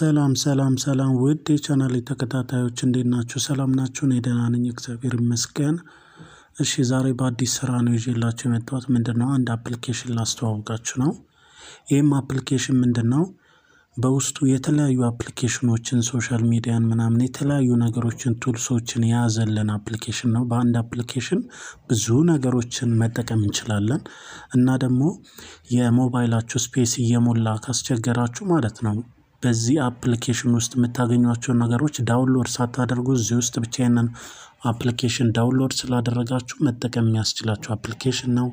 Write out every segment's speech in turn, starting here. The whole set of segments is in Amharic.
ሰላም ሰላም ሰላም ውድ የቻናል ተከታታዮች እንዴት ናችሁ? ሰላም ናችሁ? እኔ ደህና ነኝ፣ እግዚአብሔር ይመስገን። እሺ ዛሬ በአዲስ ስራ ነው ይዤላችሁ የመጣሁት። ምንድን ነው አንድ አፕሊኬሽን ላስተዋውቃችሁ ነው። ይህም አፕሊኬሽን ምንድን ነው? በውስጡ የተለያዩ አፕሊኬሽኖችን ሶሻል ሚዲያን ምናምን የተለያዩ ነገሮችን ቱልሶችን የያዘልን አፕሊኬሽን ነው። በአንድ አፕሊኬሽን ብዙ ነገሮችን መጠቀም እንችላለን እና ደግሞ የሞባይላችሁ ስፔስ እየሞላ ካስቸገራችሁ ማለት ነው በዚህ አፕሊኬሽን ውስጥ የምታገኟቸውን ነገሮች ዳውንሎድ ሳታደርጉ እዚህ ውስጥ ብቻ ይንን አፕሊኬሽን ዳውንሎድ ስላደረጋችሁ መጠቀም የሚያስችላቸው አፕሊኬሽን ነው።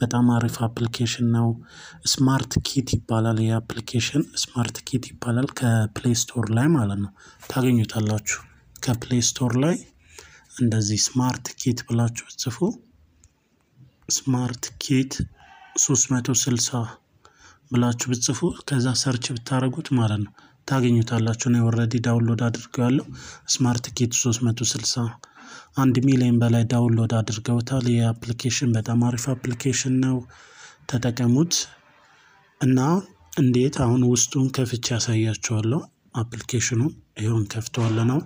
በጣም አሪፍ አፕሊኬሽን ነው። ስማርት ኪት ይባላል። ይህ አፕሊኬሽን ስማርት ኪት ይባላል። ከፕሌይ ስቶር ላይ ማለት ነው ታገኙታላችሁ። ከፕሌይ ስቶር ላይ እንደዚህ ስማርት ኪት ብላችሁ ጽፉ። ስማርት ኪት 360 ብላችሁ ብትጽፉ ከዛ ሰርች ብታደረጉት ማለት ነው ታገኙታላችሁ። ነው ኦልሬዲ ዳውንሎድ አድርገዋለሁ። ስማርት ኪት 360 አንድ ሚሊዮን በላይ ዳውንሎድ አድርገውታል። ይህ አፕሊኬሽን በጣም አሪፍ አፕሊኬሽን ነው፣ ተጠቀሙት እና እንዴት አሁን ውስጡን ከፍቼ ያሳያችኋለሁ። አፕሊኬሽኑ ይሁን ከፍተዋለ ነው።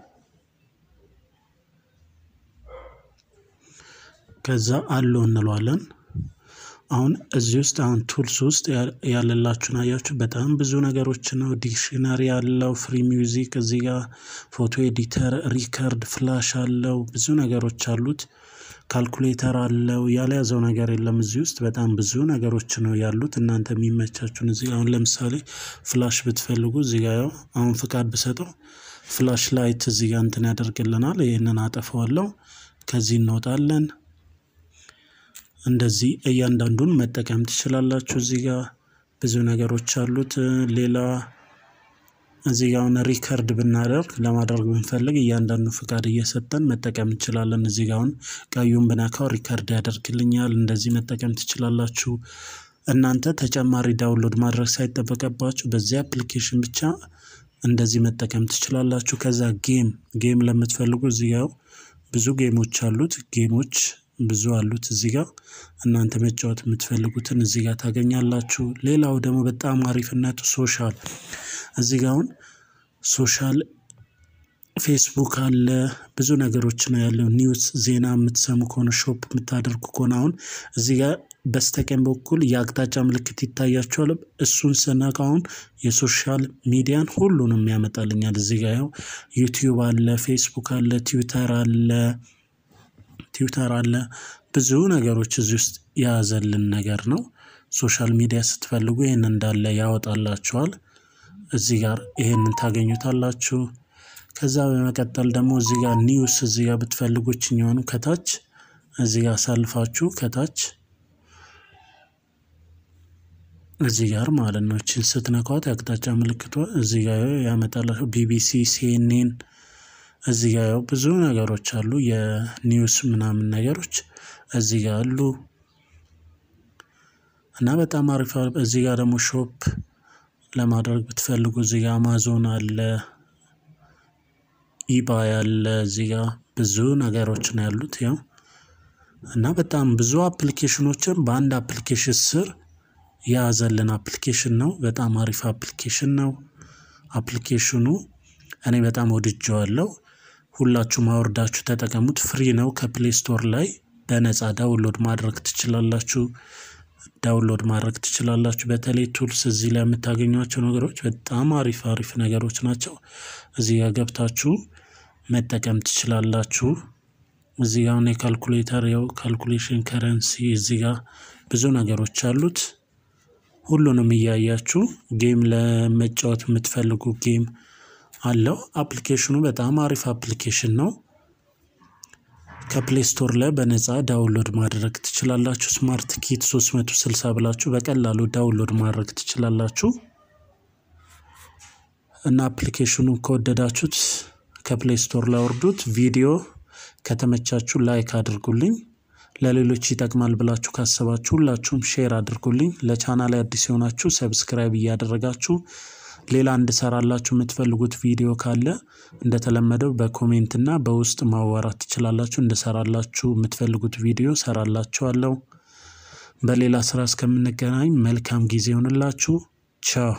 ከዛ አለው እንለዋለን አሁን እዚህ ውስጥ አሁን ቱልስ ውስጥ ያለላችሁን አያችሁ። በጣም ብዙ ነገሮች ነው። ዲክሽነሪ ያለው ፍሪ ሚውዚክ እዚህ ጋር ፎቶ ኤዲተር፣ ሪከርድ፣ ፍላሽ አለው። ብዙ ነገሮች አሉት። ካልኩሌተር አለው። ያልያዘው ነገር የለም። እዚህ ውስጥ በጣም ብዙ ነገሮች ነው ያሉት። እናንተ የሚመቻችሁን እዚህ አሁን ለምሳሌ ፍላሽ ብትፈልጉ እዚህ ጋ ያው አሁን ፍቃድ ብሰጠው ፍላሽ ላይት እዚህ ጋ እንትን ያደርግልናል። ይህንን አጠፈዋለው። ከዚህ እንወጣለን። እንደዚህ እያንዳንዱን መጠቀም ትችላላችሁ። እዚህ ጋር ብዙ ነገሮች አሉት። ሌላ እዚህ ጋር አሁን ሪከርድ ብናደርግ ለማድረግ ብንፈልግ እያንዳንዱ ፍቃድ እየሰጠን መጠቀም እንችላለን። እዚህ ጋር አሁን ቀዩን ብነካው ሪከርድ ያደርግልኛል። እንደዚህ መጠቀም ትችላላችሁ። እናንተ ተጨማሪ ዳውንሎድ ማድረግ ሳይጠበቀባችሁ በዚህ አፕሊኬሽን ብቻ እንደዚህ መጠቀም ትችላላችሁ። ከዛ ጌም ጌም ለምትፈልጉ እዚህ ጋር ብዙ ጌሞች አሉት። ጌሞች ብዙ አሉት እዚህ ጋር እናንተ መጫወት የምትፈልጉትን እዚህ ጋር ታገኛላችሁ። ሌላው ደግሞ በጣም አሪፍነቱ ሶሻል እዚህ ጋር አሁን ሶሻል ፌስቡክ አለ ብዙ ነገሮች ነው ያለው። ኒውስ ዜና የምትሰሙ ከሆነ ሾፕ የምታደርጉ ከሆነ አሁን እዚህ ጋር በስተቀኝ በኩል የአቅጣጫ ምልክት ይታያቸዋል። እሱን ስነካ አሁን የሶሻል ሚዲያን ሁሉንም ያመጣልኛል። እዚህ ጋር ያው ዩቲዩብ አለ፣ ፌስቡክ አለ፣ ትዊተር አለ ትዊተር አለ ብዙ ነገሮች እዚህ ውስጥ የያዘልን ነገር ነው። ሶሻል ሚዲያ ስትፈልጉ ይህን እንዳለ ያወጣላችኋል። እዚህ ጋር ይህንን ታገኙታላችሁ። ከዛ በመቀጠል ደግሞ እዚህ ጋር ኒውስ እዚህ ጋር ብትፈልጉ ይችኛዋኑ ከታች እዚህ ጋር አሳልፋችሁ ከታች እዚህ ጋር ማለት ነው። ችን ስትነኳት የአቅጣጫ ምልክቷ እዚህ ጋር ያመጣላችሁ ቢቢሲ፣ ሲኤንኤን እዚህ ጋር ያው ብዙ ነገሮች አሉ የኒውስ ምናምን ነገሮች እዚህ ጋር አሉ። እና በጣም አሪፍ እዚህ ጋር ደግሞ ሾፕ ለማድረግ ብትፈልጉ እዚህ ጋር አማዞን አለ። ኢባይ አለ እዚህ ጋር ብዙ ነገሮች ነው ያሉት ያው እና በጣም ብዙ አፕሊኬሽኖችን በአንድ አፕሊኬሽን ስር የያዘልን አፕሊኬሽን ነው። በጣም አሪፍ አፕሊኬሽን ነው። አፕሊኬሽኑ እኔ በጣም ወድጀዋለሁ። ሁላችሁም አውርዳችሁ ተጠቀሙት። ፍሪ ነው። ከፕሌይ ስቶር ላይ በነፃ ዳውንሎድ ማድረግ ትችላላችሁ። ዳውንሎድ ማድረግ ትችላላችሁ። በተለይ ቱልስ እዚህ ላይ የምታገኟቸው ነገሮች በጣም አሪፍ አሪፍ ነገሮች ናቸው። እዚህ ጋር ገብታችሁ መጠቀም ትችላላችሁ። እዚህ ጋር አሁን የካልኩሌተር ያው ካልኩሌሽን ከረንሲ እዚህ ጋር ብዙ ነገሮች አሉት። ሁሉንም እያያችሁ ጌም ለመጫወት የምትፈልጉ ጌም አለው። አፕሊኬሽኑ በጣም አሪፍ አፕሊኬሽን ነው። ከፕሌይ ስቶር ላይ በነፃ ዳውንሎድ ማድረግ ትችላላችሁ። ስማርት ኪት 360 ብላችሁ በቀላሉ ዳውንሎድ ማድረግ ትችላላችሁ እና አፕሊኬሽኑ ከወደዳችሁት ከፕሌይ ስቶር ላይ ወርዱት። ቪዲዮ ከተመቻችሁ ላይክ አድርጉልኝ። ለሌሎች ይጠቅማል ብላችሁ ካሰባችሁ ሁላችሁም ሼር አድርጉልኝ። ለቻናል አዲስ የሆናችሁ ሰብስክራይብ እያደረጋችሁ ሌላ እንድሰራላችሁ የምትፈልጉት ቪዲዮ ካለ እንደተለመደው በኮሜንት እና በውስጥ ማዋራት ትችላላችሁ። እንድሰራላችሁ የምትፈልጉት ቪዲዮ ሰራላችኋለሁ። በሌላ ስራ እስከምንገናኝ መልካም ጊዜ ይሆንላችሁ። ቻው